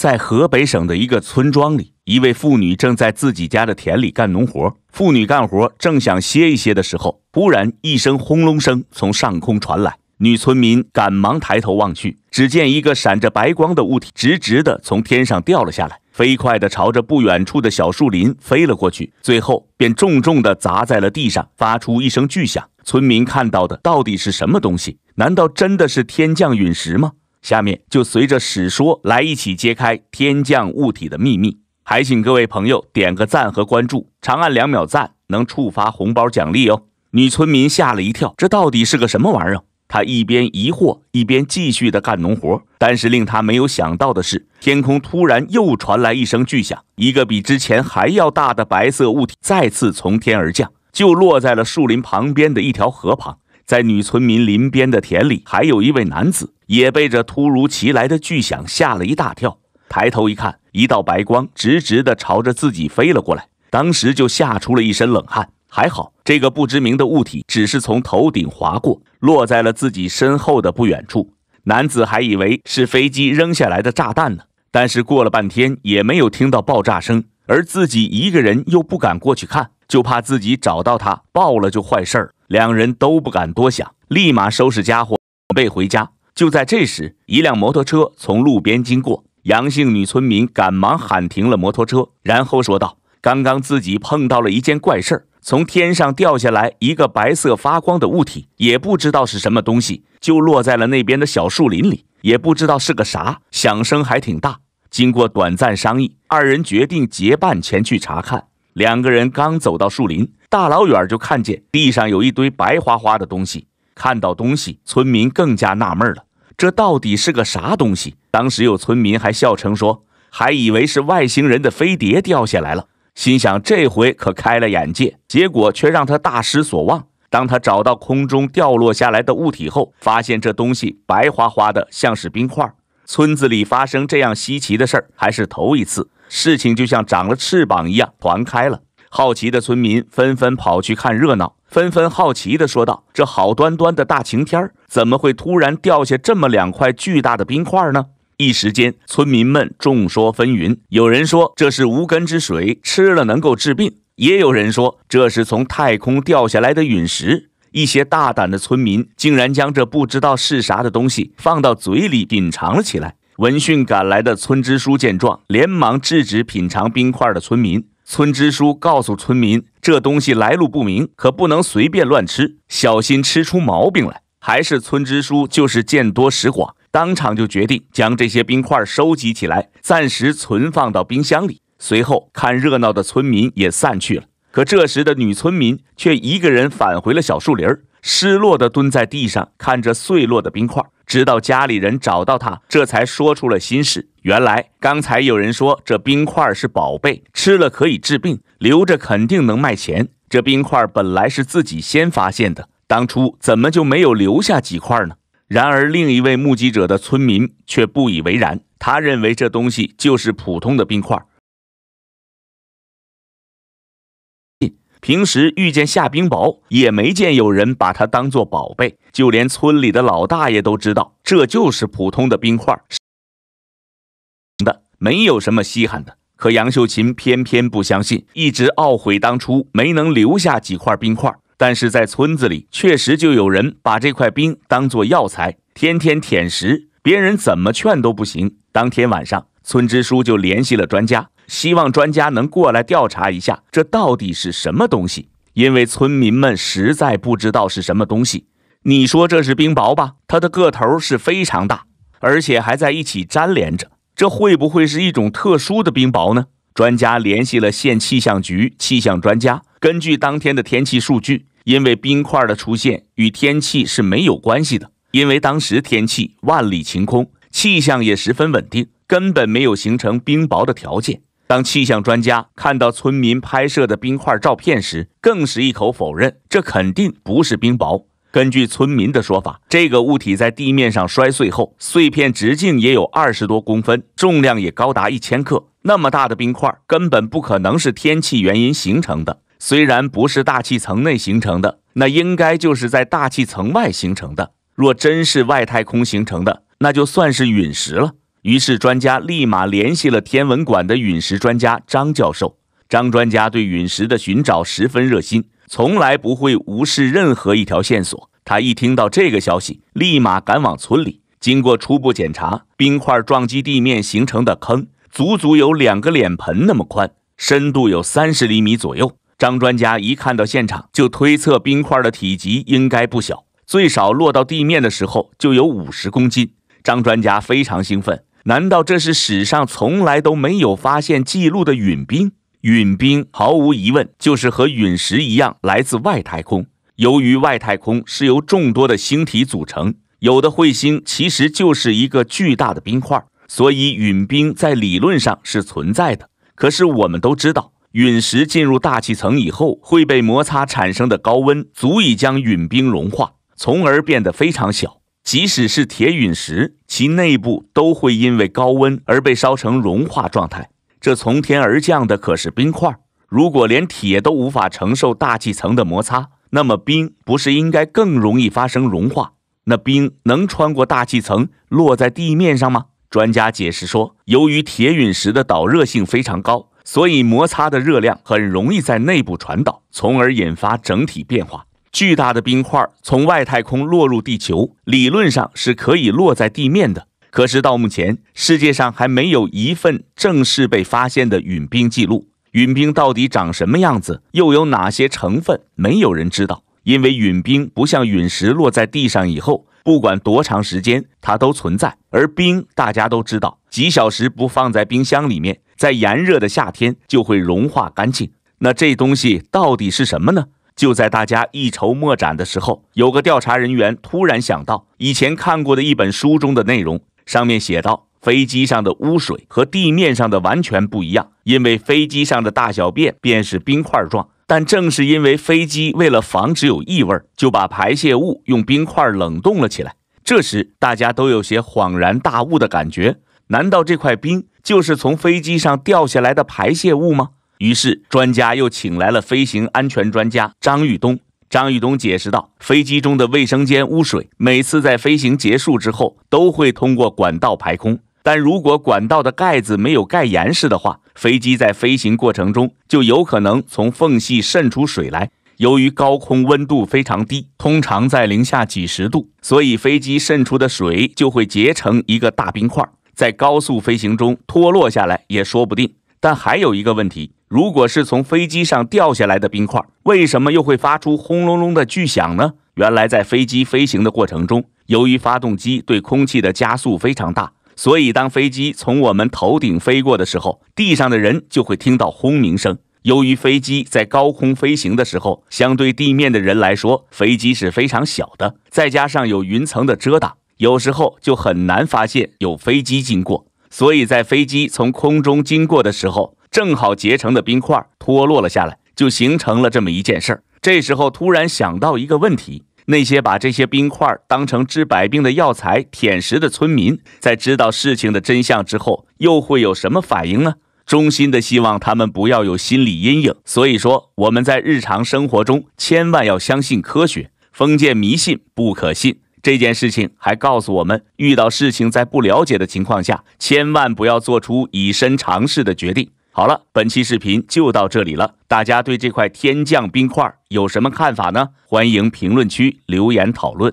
在河北省的一个村庄里，一位妇女正在自己家的田里干农活。妇女干活正想歇一歇的时候，忽然一声轰隆声从上空传来。女村民赶忙抬头望去，只见一个闪着白光的物体直直的从天上掉了下来，飞快的朝着不远处的小树林飞了过去，最后便重重的砸在了地上，发出一声巨响。村民看到的到底是什么东西？难道真的是天降陨石吗？下面就随着史说来一起揭开天降物体的秘密，还请各位朋友点个赞和关注，长按两秒赞能触发红包奖励哦。女村民吓了一跳，这到底是个什么玩意儿？她一边疑惑，一边继续的干农活。但是令她没有想到的是，天空突然又传来一声巨响，一个比之前还要大的白色物体再次从天而降，就落在了树林旁边的一条河旁。在女村民林边的田里，还有一位男子也被这突如其来的巨响吓了一大跳。抬头一看，一道白光直直的朝着自己飞了过来，当时就吓出了一身冷汗。还好，这个不知名的物体只是从头顶划过，落在了自己身后的不远处。男子还以为是飞机扔下来的炸弹呢，但是过了半天也没有听到爆炸声，而自己一个人又不敢过去看，就怕自己找到它爆了就坏事儿。两人都不敢多想，立马收拾家伙，准备回家。就在这时，一辆摩托车从路边经过，杨姓女村民赶忙喊停了摩托车，然后说道：“刚刚自己碰到了一件怪事儿，从天上掉下来一个白色发光的物体，也不知道是什么东西，就落在了那边的小树林里，也不知道是个啥，响声还挺大。”经过短暂商议，二人决定结伴前去查看。两个人刚走到树林，大老远就看见地上有一堆白花花的东西。看到东西，村民更加纳闷了：这到底是个啥东西？当时有村民还笑称说，还以为是外星人的飞碟掉下来了，心想这回可开了眼界。结果却让他大失所望。当他找到空中掉落下来的物体后，发现这东西白花花的，像是冰块。村子里发生这样稀奇的事儿，还是头一次。事情就像长了翅膀一样传开了，好奇的村民纷纷跑去看热闹，纷纷好奇地说道：“这好端端的大晴天怎么会突然掉下这么两块巨大的冰块呢？”一时间，村民们众说纷纭，有人说这是无根之水，吃了能够治病；也有人说这是从太空掉下来的陨石。一些大胆的村民竟然将这不知道是啥的东西放到嘴里品尝了起来。闻讯赶来的村支书见状，连忙制止品尝冰块的村民。村支书告诉村民，这东西来路不明，可不能随便乱吃，小心吃出毛病来。还是村支书就是见多识广，当场就决定将这些冰块收集起来，暂时存放到冰箱里。随后，看热闹的村民也散去了。可这时的女村民却一个人返回了小树林，失落的蹲在地上，看着碎落的冰块。直到家里人找到他，这才说出了心事。原来刚才有人说这冰块是宝贝，吃了可以治病，留着肯定能卖钱。这冰块本来是自己先发现的，当初怎么就没有留下几块呢？然而另一位目击者的村民却不以为然，他认为这东西就是普通的冰块。平时遇见下冰雹，也没见有人把它当做宝贝，就连村里的老大爷都知道，这就是普通的冰块，的没有什么稀罕的。可杨秀琴偏偏不相信，一直懊悔当初没能留下几块冰块。但是在村子里，确实就有人把这块冰当做药材，天天舔食，别人怎么劝都不行。当天晚上，村支书就联系了专家。希望专家能过来调查一下，这到底是什么东西？因为村民们实在不知道是什么东西。你说这是冰雹吧？它的个头是非常大，而且还在一起粘连着。这会不会是一种特殊的冰雹呢？专家联系了县气象局气象专家，根据当天的天气数据，因为冰块的出现与天气是没有关系的，因为当时天气万里晴空，气象也十分稳定，根本没有形成冰雹的条件。当气象专家看到村民拍摄的冰块照片时，更是一口否认，这肯定不是冰雹。根据村民的说法，这个物体在地面上摔碎后，碎片直径也有二十多公分，重量也高达一千克。那么大的冰块根本不可能是天气原因形成的。虽然不是大气层内形成的，那应该就是在大气层外形成的。若真是外太空形成的，那就算是陨石了。于是，专家立马联系了天文馆的陨石专家张教授。张专家对陨石的寻找十分热心，从来不会无视任何一条线索。他一听到这个消息，立马赶往村里。经过初步检查，冰块撞击地面形成的坑，足足有两个脸盆那么宽，深度有三十厘米左右。张专家一看到现场，就推测冰块的体积应该不小，最少落到地面的时候就有五十公斤。张专家非常兴奋。难道这是史上从来都没有发现记录的陨冰？陨冰毫无疑问就是和陨石一样来自外太空。由于外太空是由众多的星体组成，有的彗星其实就是一个巨大的冰块，所以陨冰在理论上是存在的。可是我们都知道，陨石进入大气层以后会被摩擦产生的高温，足以将陨冰融化，从而变得非常小。即使是铁陨石，其内部都会因为高温而被烧成融化状态。这从天而降的可是冰块，如果连铁都无法承受大气层的摩擦，那么冰不是应该更容易发生融化？那冰能穿过大气层落在地面上吗？专家解释说，由于铁陨石的导热性非常高，所以摩擦的热量很容易在内部传导，从而引发整体变化。巨大的冰块从外太空落入地球，理论上是可以落在地面的。可是到目前，世界上还没有一份正式被发现的陨冰记录。陨冰到底长什么样子，又有哪些成分，没有人知道。因为陨冰不像陨石，落在地上以后，不管多长时间，它都存在。而冰，大家都知道，几小时不放在冰箱里面，在炎热的夏天就会融化干净。那这东西到底是什么呢？就在大家一筹莫展的时候，有个调查人员突然想到以前看过的一本书中的内容，上面写道：“飞机上的污水和地面上的完全不一样，因为飞机上的大小便便是冰块状。但正是因为飞机为了防止有异味，就把排泄物用冰块冷冻了起来。”这时，大家都有些恍然大悟的感觉：难道这块冰就是从飞机上掉下来的排泄物吗？于是，专家又请来了飞行安全专家张玉东。张玉东解释道：“飞机中的卫生间污水，每次在飞行结束之后都会通过管道排空。但如果管道的盖子没有盖严实的话，飞机在飞行过程中就有可能从缝隙渗出水来。由于高空温度非常低，通常在零下几十度，所以飞机渗出的水就会结成一个大冰块，在高速飞行中脱落下来也说不定。”但还有一个问题，如果是从飞机上掉下来的冰块，为什么又会发出轰隆隆的巨响呢？原来在飞机飞行的过程中，由于发动机对空气的加速非常大，所以当飞机从我们头顶飞过的时候，地上的人就会听到轰鸣声。由于飞机在高空飞行的时候，相对地面的人来说，飞机是非常小的，再加上有云层的遮挡，有时候就很难发现有飞机经过。所以在飞机从空中经过的时候，正好结成的冰块脱落了下来，就形成了这么一件事儿。这时候突然想到一个问题：那些把这些冰块当成治百病的药材舔食的村民，在知道事情的真相之后，又会有什么反应呢？衷心的希望他们不要有心理阴影。所以说，我们在日常生活中千万要相信科学，封建迷信不可信。这件事情还告诉我们，遇到事情在不了解的情况下，千万不要做出以身尝试的决定。好了，本期视频就到这里了，大家对这块天降冰块有什么看法呢？欢迎评论区留言讨论。